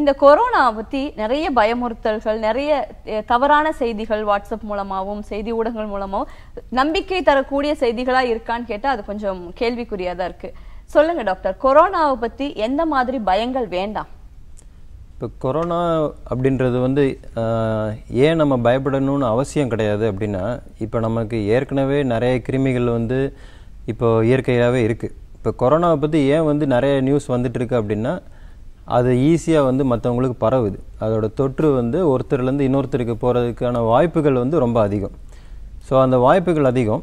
இந்த கொரோனா பற்றி நிறைய பயமுறுத்தல்கள் நிறைய தவறான செய்திகள் வாட்ஸ்அப் மூலமாகவும் செய்தி ஊடகங்கள் மூலமாகவும் நம்பிக்கை தரக்கூடிய செய்திகளாக இருக்கான்னு கேட்டால் அது கொஞ்சம் கேள்விக்குறியாக தான் இருக்குது சொல்லுங்கள் டாக்டர் கொரோனாவை பற்றி எந்த மாதிரி பயங்கள் வேண்டாம் இப்போ கொரோனா அப்படின்றது வந்து ஏன் நம்ம பயப்படணும்னு அவசியம் கிடையாது அப்படின்னா இப்போ நமக்கு ஏற்கனவே நிறைய கிருமிகள் வந்து இப்போ இயற்கையாகவே இருக்குது இப்போ கொரோனாவை பற்றி ஏன் வந்து நிறைய நியூஸ் வந்துட்டுருக்கு அப்படின்னா அது ஈஸியாக வந்து மற்றவங்களுக்கு பரவுது அதோட தொற்று வந்து ஒருத்தர்லேருந்து இன்னொருத்தருக்கு போகிறதுக்கான வாய்ப்புகள் வந்து ரொம்ப அதிகம் ஸோ அந்த வாய்ப்புகள் அதிகம்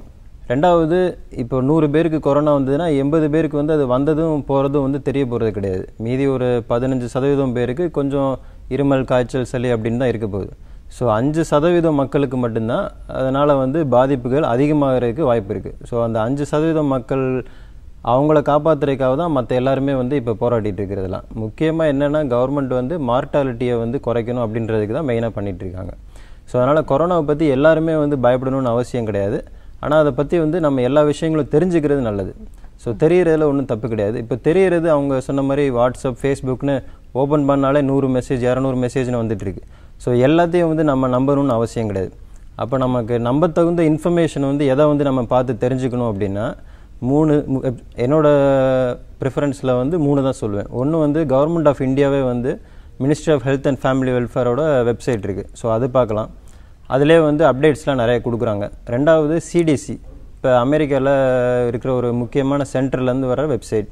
ரெண்டாவது இப்போ நூறு பேருக்கு கொரோனா வந்ததுன்னா எண்பது பேருக்கு வந்து அது வந்ததும் போகிறதும் வந்து தெரிய போகிறது கிடையாது மீதி ஒரு பதினஞ்சு சதவீதம் பேருக்கு கொஞ்சம் இருமல் காய்ச்சல் சளி அப்படின்னு தான் இருக்க போகுது ஸோ அஞ்சு சதவீதம் மக்களுக்கு மட்டும்தான் அதனால் வந்து பாதிப்புகள் அதிகமாகிறதுக்கு வாய்ப்பு இருக்குது ஸோ அந்த அஞ்சு சதவீதம் மக்கள் அவங்கள காப்பாற்றுறதுக்காக தான் மற்ற எல்லாருமே வந்து இப்போ போராடிட்டு இருக்கிறதுலாம் முக்கியமாக என்னென்னா கவர்மெண்ட் வந்து மார்ட்டாலிட்டியை வந்து குறைக்கணும் அப்படின்றதுக்கு தான் மெயினாக பண்ணிகிட்ருக்காங்க ஸோ அதனால் கொரோனாவை பற்றி எல்லாருமே வந்து பயப்படணும்னு அவசியம் கிடையாது ஆனால் அதை பற்றி வந்து நம்ம எல்லா விஷயங்களும் தெரிஞ்சுக்கிறது நல்லது ஸோ தெரிகிறதுல ஒன்றும் தப்பு கிடையாது இப்போ தெரிகிறது அவங்க சொன்ன மாதிரி வாட்ஸ்அப் ஃபேஸ்புக்னு ஓப்பன் பண்ணாலே நூறு மெசேஜ் இரநூறு மெசேஜ்னு வந்துட்டுருக்கு ஸோ எல்லாத்தையும் வந்து நம்ம நம்பணும்னு அவசியம் கிடையாது அப்போ நமக்கு நம்ப தகுந்த இன்ஃபர்மேஷன் வந்து எதை வந்து நம்ம பார்த்து தெரிஞ்சுக்கணும் அப்படின்னா மூணு என்னோடய ப்ரிஃபரன்ஸில் வந்து மூணு தான் சொல்லுவேன் ஒன்று வந்து கவர்மெண்ட் ஆஃப் இந்தியாவே வந்து ministry of health and family வெல்ஃபேரோட வெப்சைட் இருக்குது ஸோ அது பார்க்கலாம் அதிலே வந்து அப்டேட்ஸ்லாம் நிறைய கொடுக்குறாங்க ரெண்டாவது சிடிசி இப்போ அமெரிக்காவில் இருக்கிற ஒரு முக்கியமான சென்டர்லேருந்து வர வெப்சைட்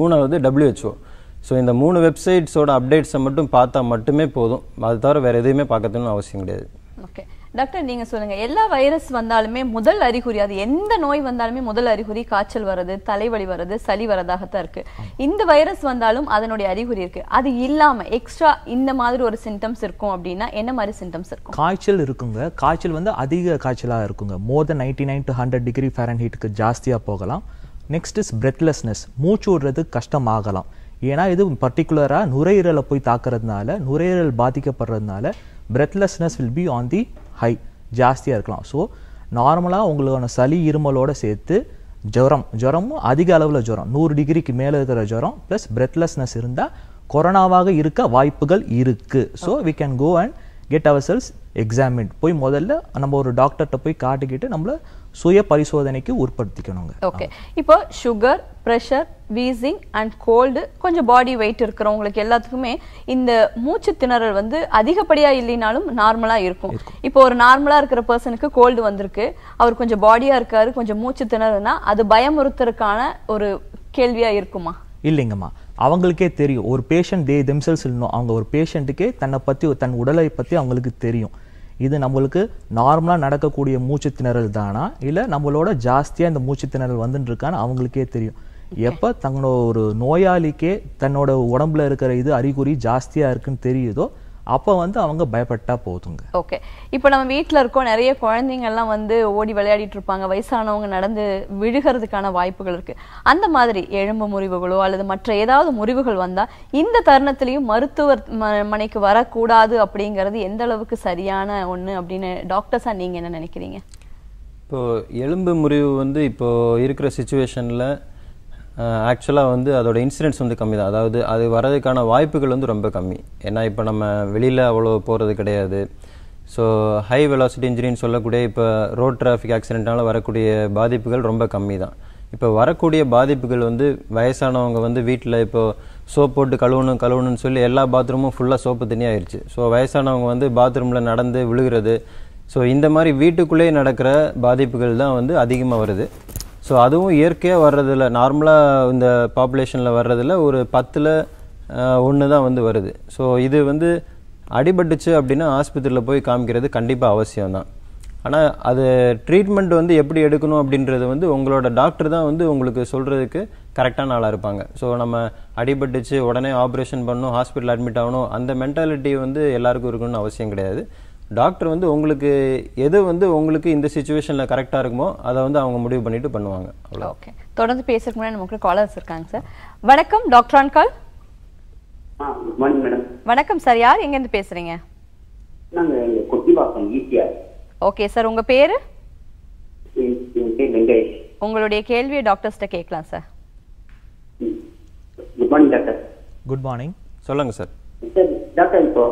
மூணாவது டபிள்யூஹெச்ஓ ஸோ இந்த மூணு வெப்சைட்ஸோட அப்டேட்ஸை மட்டும் பார்த்தா மட்டுமே போதும் அது தவிர வேறு எதுவுமே பார்க்கணும்னு அவசியம் கிடையாது ஓகே டாக்டர் நீங்க சொல்லுங்க எல்லா வைரஸ் வந்தாலுமே முதல் அறிகுறி அது எந்த நோய் வந்தாலுமே முதல் அறிகுறி காய்ச்சல் வர்றது தலைவலி வர்றது சளி வரதாகத்தான் இருக்கு இந்த வைரஸ் வந்தாலும் அதனுடைய அறிகுறி இருக்கு அது இல்லாம எக்ஸ்ட்ரா இந்த மாதிரி ஒரு சிம்டம்ஸ் இருக்கும் அப்படின்னா என்ன மாதிரி சிம்டம்ஸ் இருக்கும் காய்ச்சல் இருக்குங்க காய்ச்சல் வந்து அதிக காய்ச்சலா இருக்குங்க more than ninety nine to hundred degree ஃபேரன் ஹீட்டுக்கு ஜாஸ்தியாக போகலாம் நெக்ஸ்ட் இஸ் பிரெத்லெஸ்னஸ் மூச்சு விடுறது கஷ்டமாகலாம் ஏன்னா இது பர்டிகுலராக நுரையீரலை போய் தாக்குறதுனால நுரையீரல் பாதிக்கப்படுறதுனால breathlessness will be on the high ஜாஸ்தியாக இருக்கலாம் ஸோ நார்மலாக உங்களுக்கான சளி இருமலோடு சேர்த்து ஜுரம் ஜுரமும் அதிக அளவில் ஜுரம் நூறு டிகிரிக்கு மேலே இருக்கிற ஜுரம் ப்ளஸ் பிரெத்லெஸ்னஸ் இருந்தால் கொரோனாவாக இருக்க வாய்ப்புகள் இருக்குது so we can go and get ourselves examine போய் முதல்ல நம்ம ஒரு டாக்டர்கிட்ட போய் காட்டிக்கிட்டு நம்மளை சுய பரிசோதனைக்கு உட்படுத்திக்கணுங்க ஓகே இப்போ sugar pressure wheezing and cold கொஞ்சம் பாடி வெயிட் இருக்கிறவங்களுக்கு எல்லாத்துக்குமே இந்த மூச்சு திணறல் வந்து அதிகப்படியாக இல்லைனாலும் நார்மலாக இருக்கும் இப்போ ஒரு நார்மலாக இருக்கிற பர்சனுக்கு கோல்டு வந்திருக்கு அவர் கொஞ்சம் பாடியாக இருக்காரு கொஞ்சம் மூச்சு திணறுனா அது பயமுறுத்தருக்கான ஒரு கேள்வியாக இருக்குமா இல்லைங்கம்மா அவங்களுக்கே தெரியும் ஒரு பேஷண்ட் தே தெம்செல்ஸ் இல்லைனோ அவங்க ஒரு பேஷண்ட்டுக்கே தன்னை பற்றி தன் உடலை பற்றி அவங்களுக்கு தெரியும் இது நம்மளுக்கு நார்மலாக நடக்கக்கூடிய மூச்சு திணறல் தானா இல்லை நம்மளோட ஜாஸ்தியாக இந்த மூச்சு திணறல் வந்துட்டு இருக்கான்னு அவங்களுக்கே தெரியும் எப்போ தங்களோட ஒரு நோயாளிக்கே தன்னோட உடம்புல இருக்கிற இது அறிகுறி ஜாஸ்தியாக இருக்குன்னு தெரியுதோ அப்போ வந்து அவங்க பயப்பட்டா போதுங்க ஓகே இப்போ நம்ம வீட்டில் இருக்கோம் நிறைய குழந்தைங்கள்லாம் வந்து ஓடி விளையாடிட்டு இருப்பாங்க வயசானவங்க நடந்து விழுகிறதுக்கான வாய்ப்புகள் இருக்கு அந்த மாதிரி எலும்பு முறிவுகளோ அல்லது மற்ற ஏதாவது முறிவுகள் வந்தால் இந்த தருணத்திலையும் மருத்துவர் மனைக்கு வரக்கூடாது அப்படிங்கிறது எந்த அளவுக்கு சரியான ஒன்று அப்படின்னு டாக்டர்ஸாக நீங்கள் என்ன நினைக்கிறீங்க இப்போது எலும்பு முறிவு வந்து இப்போது இருக்கிற சுச்சுவேஷனில் ஆக்சுவலாக வந்து அதோட இன்சிடென்ட்ஸ் வந்து கம்மி தான் அதாவது அது வர்றதுக்கான வாய்ப்புகள் வந்து ரொம்ப கம்மி ஏன்னா இப்போ நம்ம வெளியில் அவ்வளோ போகிறது கிடையாது ஸோ ஹை வெலாசிட்டி இன்ஜுரின்னு சொல்லக்கூடிய இப்போ ரோட் டிராஃபிக் ஆக்சிடென்ட்னால வரக்கூடிய பாதிப்புகள் ரொம்ப கம்மி தான் இப்போ வரக்கூடிய பாதிப்புகள் வந்து வயசானவங்க வந்து வீட்டில் இப்போது சோப் போட்டு கழுவணும் கழுவணும்னு சொல்லி எல்லா பாத்ரூமும் ஃபுல்லாக சோப்பு தண்ணி ஆயிடுச்சு ஸோ வயசானவங்க வந்து பாத்ரூமில் நடந்து விழுகிறது ஸோ இந்த மாதிரி வீட்டுக்குள்ளேயே நடக்கிற பாதிப்புகள் தான் வந்து அதிகமாக வருது ஸோ அதுவும் இயற்கையாக வர்றதில்ல நார்மலாக இந்த பாப்புலேஷனில் வர்றதில் ஒரு பத்தில் ஒன்று தான் வந்து வருது ஸோ இது வந்து அடிபட்டுச்சு அப்படின்னா ஆஸ்பத்திரியில் போய் காமிக்கிறது கண்டிப்பாக அவசியம்தான் ஆனால் அது ட்ரீட்மெண்ட் வந்து எப்படி எடுக்கணும் அப்படின்றது வந்து உங்களோட டாக்டர் தான் வந்து உங்களுக்கு சொல்கிறதுக்கு கரெக்டான ஆளாக இருப்பாங்க ஸோ நம்ம அடிபட்டுச்சு உடனே ஆப்ரேஷன் பண்ணணும் ஹாஸ்பிட்டல் அட்மிட் ஆகணும் அந்த மென்டாலிட்டி வந்து எல்லாருக்கும் இருக்கணும்னு அவசியம் கிடையாது டாக்டர் வந்து உங்களுக்கு எது வந்து உங்களுக்கு இந்த சுச்சுவேஷனில் கரெக்டாக இருக்குமோ அதை வந்து அவங்க முடிவு பண்ணிட்டு பண்ணுவாங்க அவ்வளோ ஓகே தொடர்ந்து பேசுறதுக்கு முன்னாடி நமக்கு காலர்ஸ் இருக்காங்க சார் வணக்கம் டாக்டர் ஆன்கால் வணக்கம் சார் யார் எங்கேருந்து பேசுறீங்க ஓகே சார் உங்க பேரு உங்களுடைய கேள்வியை டாக்டர்ஸ்ட்ட கேட்கலாம் sir good morning doctor good morning சொல்லுங்க சார் டாக்டர் இப்போ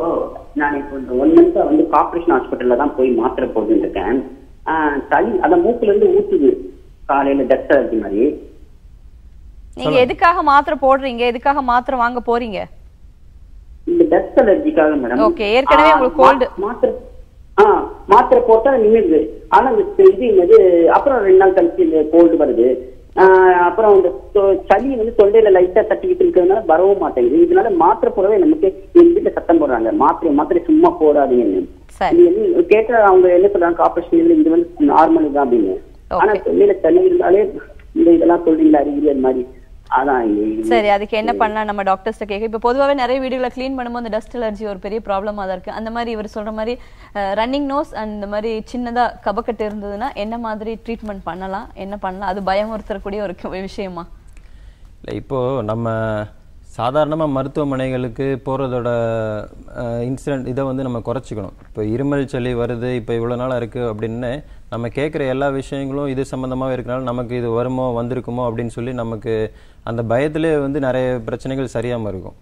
நான் இப்போ இந்த ஒன் மந்த்தா வந்து கார்பரேஷன் ஹாஸ்பிட்டல்ல தான் போய் மாத்திரை போட்டு இருக்கேன் தனி அந்த மூக்குல இருந்து ஊத்துது காலையில டஸ்ட் அலர்ஜி மாதிரி நீங்க எதுக்காக மாத்திரை போடுறீங்க எதுக்காக மாத்திரை வாங்க போறீங்க இந்த டஸ்ட் அலர்ஜிக்காக மேடம் ஓகே ஏற்கனவே உங்களுக்கு கோல்டு மாத்திரை ஆ மாத்திரை போட்டா நிமிடுது ஆனா இந்த இது என்னது அப்புறம் ரெண்டு நாள் கழிச்சு இந்த கோல்டு வருது அப்புறம் அந்த சளி வந்து தொண்டையில லைட்டா தட்டிக்கிட்டு இருக்கிறதுனால வரவும் மாட்டேங்குது இதனால மாத்திரை போடவே நமக்கு எங்க வீட்டுல சத்தம் போடுறாங்க மாத்திரை மாத்திரை சும்மா போடாதீங்கன்னு கேட்டா அவங்க என்ன சொல்றாங்க ஆபரேஷன் இது வந்து நார்மல் தான் அப்படின்னு ஆனா தொண்டையில சளி இருந்தாலே இந்த இதெல்லாம் சொல்றீங்களா அறிவியல் மாதிரி சரி அதுக்கு என்ன பண்ணலாம் நம்ம டாக்டர்ஸ்ட கேட்க இப்போ பொதுவாகவே நிறைய வீடுகளை கிளீன் பண்ணும்போது அந்த டஸ்ட் அலர்ஜி ஒரு பெரிய ப்ராப்ளமா தான் இருக்கு அந்த மாதிரி இவர் சொல்ற மாதிரி ரன்னிங் நோஸ் அந்த மாதிரி சின்னதா கபக்கட்டு இருந்ததுன்னா என்ன மாதிரி ட்ரீட்மெண்ட் பண்ணலாம் என்ன பண்ணலாம் அது பயமுறுத்தக்கூடிய ஒரு விஷயமா இல்லை இப்போ நம்ம சாதாரணமாக மருத்துவமனைகளுக்கு போகிறதோட இன்சிடென்ட் இதை வந்து நம்ம குறைச்சிக்கணும் இப்போ இருமல் சளி வருது இப்போ இவ்வளோ நாளாக இருக்குது அப்படின்னு நம்ம கேட்குற எல்லா விஷயங்களும் இது சம்மந்தமாக இருக்கிறனால நமக்கு இது வருமோ வந்திருக்குமோ அப்படின்னு சொல்லி நமக்கு அந்த பயத்திலே வந்து நிறைய பிரச்சனைகள் சரியாமல் இருக்கும்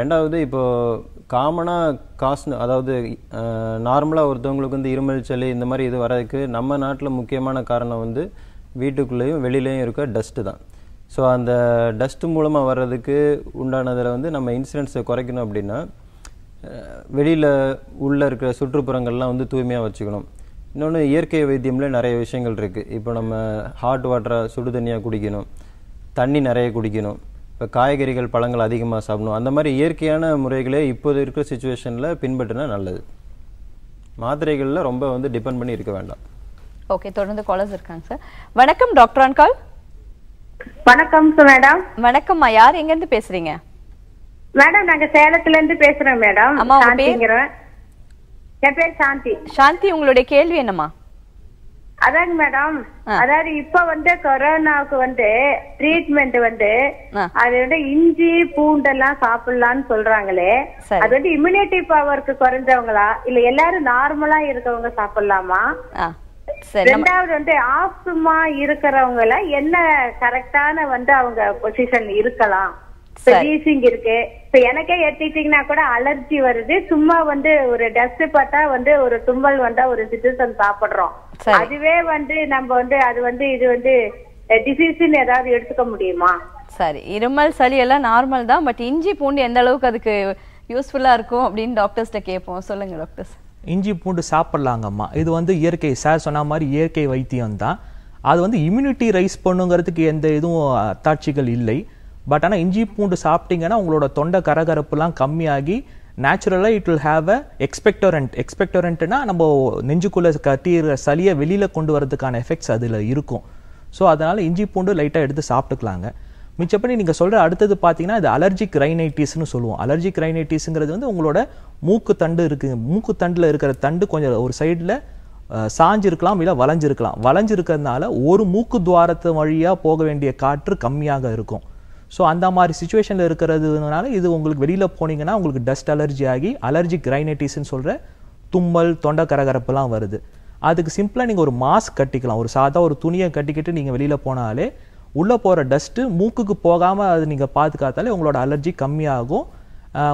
ரெண்டாவது இப்போது காமனாக காசு அதாவது நார்மலாக ஒருத்தவங்களுக்கு வந்து இருமல் சளி இந்த மாதிரி இது வர்றதுக்கு நம்ம நாட்டில் முக்கியமான காரணம் வந்து வீட்டுக்குள்ளேயும் வெளியிலையும் இருக்க டஸ்ட்டு தான் ஸோ அந்த டஸ்ட்டு மூலமாக வர்றதுக்கு உண்டானதில் வந்து நம்ம இன்சூரன்ஸை குறைக்கணும் அப்படின்னா வெளியில் உள்ளே இருக்கிற சுற்றுப்புறங்கள்லாம் வந்து தூய்மையாக வச்சுக்கணும் இன்னொன்று இயற்கை வைத்தியமில் நிறைய விஷயங்கள் இருக்குது இப்போ நம்ம ஹாட் வாட்டரை சுடு தண்ணியாக குடிக்கணும் தண்ணி நிறைய குடிக்கணும் இப்போ காய்கறிகள் பழங்கள் அதிகமாக சாப்பிடணும் அந்த மாதிரி இயற்கையான முறைகளே இப்போது இருக்கிற சுச்சுவேஷனில் பின்பற்றினா நல்லது மாத்திரைகளில் ரொம்ப வந்து டிபெண்ட் பண்ணி இருக்க வேண்டாம் ஓகே தொடர்ந்து காலர்ஸ் இருக்காங்க சார் வணக்கம் டாக்டர் ஆன்கால் வணக்கம் சார் மேடம் வணக்கம்மா யார் எங்கேருந்து பேசுறீங்க மேடம் நாங்கள் சேலத்துலேருந்து பேசுகிறேன் மேடம் என் பேர் சாந்தி சாந்தி உங்களுடைய கேள்வி என்னம்மா அதாங்க மேடம் அதாவது இப்ப வந்து கொரோனாவுக்கு வந்து ட்ரீட்மெண்ட் வந்து அது வந்து இஞ்சி பூண்டெல்லாம் சாப்பிடலாம்னு சொல்றாங்களே அது வந்து இம்யூனிட்டி பவருக்கு குறைஞ்சவங்களா இல்ல எல்லாரும் நார்மலா இருக்கவங்க சாப்பிடலாமா ரெண்டாவது வந்து ஆஸ்துமா இருக்கிறவங்க என்ன கரெக்டான வந்து அவங்க பொசிஷன் இருக்கலாம் வீசிங் இருக்கு இப்ப எனக்கே எடுத்துக்கிட்டீங்கன்னா கூட அலர்ஜி வருது சும்மா வந்து ஒரு டஸ்ட் பார்த்தா வந்து ஒரு தும்மல் வந்தா ஒரு சிட்டிசன் சாப்பிடுறோம் அதுவே வந்து நம்ம வந்து அது வந்து இது வந்து டிசீஸ்ன்னு ஏதாவது எடுத்துக்க முடியுமா சரி இருமல் சளி எல்லாம் நார்மல் தான் பட் இஞ்சி பூண்டு எந்த அளவுக்கு அதுக்கு யூஸ்ஃபுல்லா இருக்கும் அப்படின்னு டாக்டர்ஸ்ட்ட கேட்போம் சொல்லுங்க டாக்டர்ஸ் இஞ்சி பூண்டு சாப்பிடலாங்கம்மா இது வந்து இயற்கை சார் சொன்ன மாதிரி இயற்கை வைத்தியம் தான் அது வந்து இம்யூனிட்டி ரைஸ் பண்ணுங்கிறதுக்கு எந்த இதுவும் தாட்சிகள் இல்லை பட் ஆனால் இஞ்சி பூண்டு சாப்பிட்டீங்கன்னா உங்களோட தொண்டை கரகரப்புலாம் கம்மியாகி நேச்சுரலாக it will have a expectorant எக்ஸ்பெக்டரண்ட்னா நம்ம நெஞ்சுக்குள்ளே கட்டிற சளியை வெளியில் கொண்டு வரதுக்கான எஃபெக்ட்ஸ் அதில் இருக்கும் ஸோ அதனால் இஞ்சி பூண்டு லைட்டாக எடுத்து சாப்பிட்டுக்கலாங்க மிச்சப்படி நீங்கள் சொல்கிற அடுத்தது பார்த்தீங்கன்னா இது அலர்ஜிக் ரைனைட்டிஸ்னு சொல்லுவோம் அலர்ஜிக் ரைனைட்டிஸுங்கிறது வந்து உங்களோட மூக்கு தண்டு இருக்குது மூக்கு தண்டில் இருக்கிற தண்டு கொஞ்சம் ஒரு சைடில் சாஞ்சிருக்கலாம் இல்லை வளைஞ்சிருக்கலாம் வளைஞ்சிருக்கிறதுனால ஒரு மூக்கு துவாரத்து வழியாக போக வேண்டிய காற்று கம்மியாக இருக்கும் ஸோ அந்த மாதிரி சுச்சுவேஷனில் இருக்கிறதுனால இது உங்களுக்கு வெளியில் போனீங்கன்னா உங்களுக்கு டஸ்ட் அலர்ஜி ஆகி அலர்ஜி கிரைனைட்டிஸ்ன்னு சொல்கிற தும்மல் தொண்டை கரகரப்பெல்லாம் வருது அதுக்கு சிம்பிளாக நீங்கள் ஒரு மாஸ்க் கட்டிக்கலாம் ஒரு சாதா ஒரு துணியை கட்டிக்கிட்டு நீங்கள் வெளியில் போனாலே உள்ளே போகிற டஸ்ட்டு மூக்குக்கு போகாமல் அது நீங்கள் பாதுகாத்தாலே உங்களோட அலர்ஜி கம்மியாகும்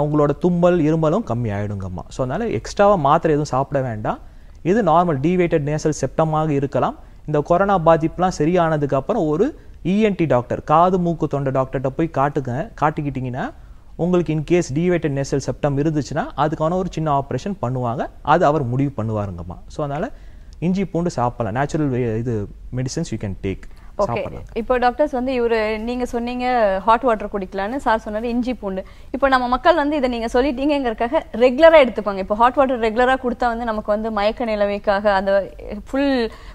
உங்களோட தும்மல் இருமலும் கம்மி ஆகிடுங்கம்மா ஸோ அதனால் எக்ஸ்ட்ராவாக மாத்திரை எதுவும் சாப்பிட வேண்டாம் இது நார்மல் டீவேட்டட் நேசல் செப்டமாக இருக்கலாம் இந்த கொரோனா பாதிப்புலாம் சரியானதுக்கப்புறம் ஒரு இஎன்டி e டாக்டர் காது மூக்கு தொண்டை டாக்டர்கிட்ட போய் காட்டுங்க காட்டிக்கிட்டிங்கன்னா உங்களுக்கு இன்கேஸ் டிவைட்டட் நெசல் செப்டம் இருந்துச்சுன்னா அதுக்கான ஒரு சின்ன ஆப்ரேஷன் பண்ணுவாங்க அது அவர் முடிவு பண்ணுவாருங்கம்மா ஸோ அதனால் இஞ்சி பூண்டு சாப்பிடலாம் நேச்சுரல் இது medicines you can take okay இப்போ டாக்டர்ஸ் வந்து இவர் நீங்க சொன்னீங்க ஹாட் வாட்டர் குடிக்கலாம்னு சார் சொன்னார் இஞ்சி பூண்டு இப்போ நம்ம மக்கள் வந்து இதை நீங்க சொல்லிட்டீங்கிறக்காக ரெகுலரா எடுத்துப்பாங்க இப்போ ஹாட் வாட்டர் ரெகுலரா கொடுத்தா வந்து நமக்கு வந்து மயக்க நிலைமைக்காக அந்த ஃபுல்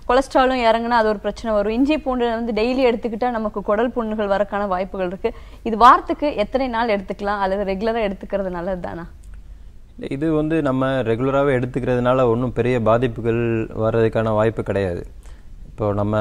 கொலஸ்ட்ராலும் இறங்கினா அது ஒரு பிரச்சனை வரும் இஞ்சி பூண்டு வந்து டெய்லி எடுத்துக்கிட்டா நமக்கு குடல் புண்ணுகள் வரக்கான வாய்ப்புகள் இருக்கு இது வாரத்துக்கு எத்தனை நாள் எடுத்துக்கலாம் அல்லது ரெகுலரா எடுத்துக்கிறது நல்லது தானா இது வந்து நம்ம ரெகுலராகவே எடுத்துக்கிறதுனால ஒன்றும் பெரிய பாதிப்புகள் வர்றதுக்கான வாய்ப்பு கிடையாது இப்போ நம்ம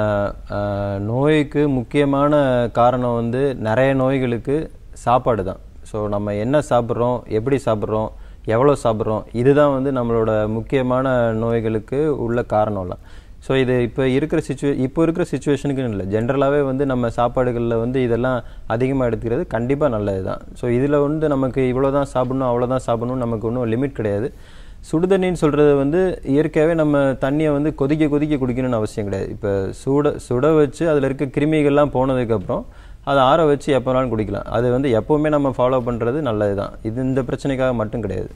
நோய்க்கு முக்கியமான காரணம் வந்து நிறைய நோய்களுக்கு சாப்பாடு தான் ஸோ நம்ம என்ன சாப்பிட்றோம் எப்படி சாப்பிட்றோம் எவ்வளோ சாப்பிட்றோம் இதுதான் வந்து நம்மளோட முக்கியமான நோய்களுக்கு உள்ள காரணம்லாம் ஸோ இது இப்போ இருக்கிற சுச்சுவே இப்போ இருக்கிற சுச்சுவேஷனுக்குன்னு இல்லை ஜென்ரலாகவே வந்து நம்ம சாப்பாடுகளில் வந்து இதெல்லாம் அதிகமாக எடுத்துக்கிறது கண்டிப்பாக நல்லது தான் ஸோ இதில் வந்து நமக்கு இவ்வளோ தான் சாப்பிடணும் அவ்வளோ தான் சாப்பிடணும் நமக்கு ஒன்றும் லிமிட் கிடையாது சுடுதண்ணின்னு சொல்கிறது வந்து இயற்கையாகவே நம்ம தண்ணியை வந்து கொதிக்க கொதிக்க குடிக்கணும்னு அவசியம் கிடையாது இப்போ சுட சுட வச்சு அதில் இருக்க கிருமிகள்லாம் போனதுக்கப்புறம் அதை ஆற வச்சு எப்போ வேணாலும் குடிக்கலாம் அது வந்து எப்போவுமே நம்ம ஃபாலோ பண்ணுறது நல்லது தான் இது இந்த பிரச்சனைக்காக மட்டும் கிடையாது